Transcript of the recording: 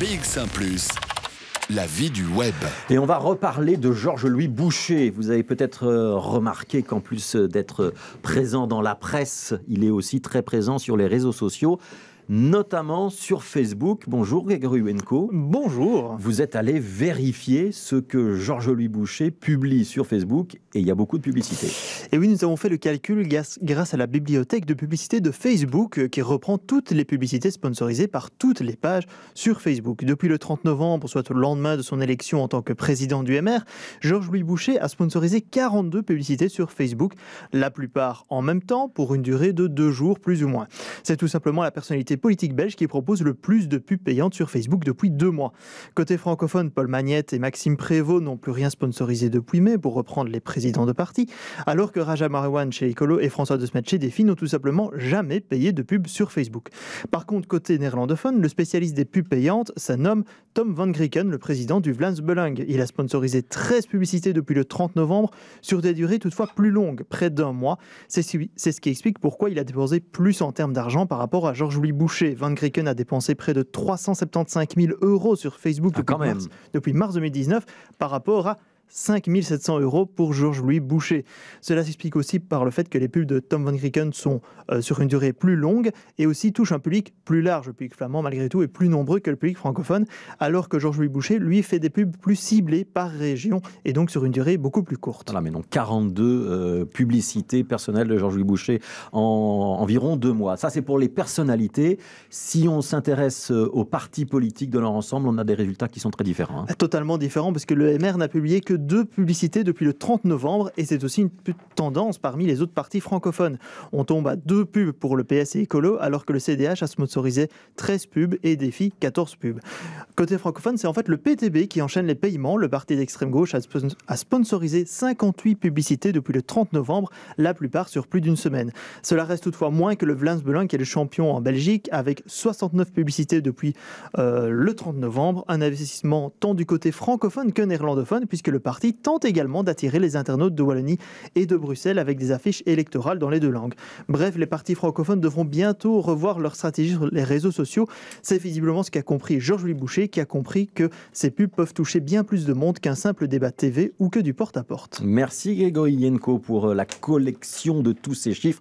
Big plus la vie du web. Et on va reparler de Georges-Louis Boucher. Vous avez peut-être euh, remarqué qu'en plus euh, d'être présent dans la presse, il est aussi très présent sur les réseaux sociaux notamment sur Facebook. Bonjour Grégory Wenko. Bonjour. Vous êtes allé vérifier ce que Georges-Louis Boucher publie sur Facebook et il y a beaucoup de publicités. Et oui, nous avons fait le calcul grâce à la bibliothèque de publicité de Facebook euh, qui reprend toutes les publicités sponsorisées par toutes les pages sur Facebook. Depuis le 30 novembre, soit le lendemain de son élection en tant que président du MR, Georges-Louis Boucher a sponsorisé 42 publicités sur Facebook, la plupart en même temps pour une durée de deux jours plus ou moins. C'est tout simplement la personnalité politique belge qui propose le plus de pubs payantes sur Facebook depuis deux mois. Côté francophone, Paul Magnette et Maxime Prévost n'ont plus rien sponsorisé depuis mai pour reprendre les présidents de parti, alors que Raja Marwan chez Ecolo et François de Smet chez Défi n'ont tout simplement jamais payé de pubs sur Facebook. Par contre, côté néerlandophone, le spécialiste des pubs payantes, ça nomme Tom Van Grieken, le président du Vlaams Belang. Il a sponsorisé 13 publicités depuis le 30 novembre sur des durées toutefois plus longues, près d'un mois. C'est ce qui explique pourquoi il a déposé plus en termes d'argent par rapport à Georges-Louis Van Grieken a dépensé près de 375 000 euros sur Facebook ah, depuis, mars, 2019 par rapport à 5700 euros pour Georges-Louis Boucher. Cela s'explique aussi par le fait que les pubs de Tom Van Grieken sont euh, sur une durée plus longue et aussi touchent un public plus large. Le public flamand, malgré tout, est plus nombreux que le public francophone, alors que Georges-Louis Boucher, lui, fait des pubs plus ciblées par région et donc sur une durée beaucoup plus courte. Voilà, mais donc 42 euh, publicités personnelles de Georges-Louis Boucher en environ deux mois. Ça, c'est pour les personnalités. Si on s'intéresse euh, aux partis politiques de leur ensemble, on a des résultats qui sont très différents. Hein. Totalement différents, parce que le MR n'a publié que deux publicités depuis le 30 novembre et c'est aussi une tendance parmi les autres partis francophones. On tombe à deux pubs pour le PS et Écolo alors que le CDH a sponsorisé 13 pubs et Défi 14 pubs. Côté francophone, c'est en fait le PTB qui enchaîne les paiements. Le parti d'extrême gauche a sponsorisé 58 publicités depuis le 30 novembre, la plupart sur plus d'une semaine. Cela reste toutefois moins que le Vlaams Belang qui est le champion en Belgique avec 69 publicités depuis euh, le 30 novembre. Un investissement tant du côté francophone que néerlandophone puisque le parti tente également d'attirer les internautes de Wallonie et de Bruxelles avec des affiches électorales dans les deux langues. Bref, les partis francophones devront bientôt revoir leur stratégie sur les réseaux sociaux. C'est visiblement ce qu'a compris Georges-Louis Boucher, qui a compris que ces pubs peuvent toucher bien plus de monde qu'un simple débat TV ou que du porte-à-porte. Merci Grégory Yenko pour euh, la collection de tous ces chiffres.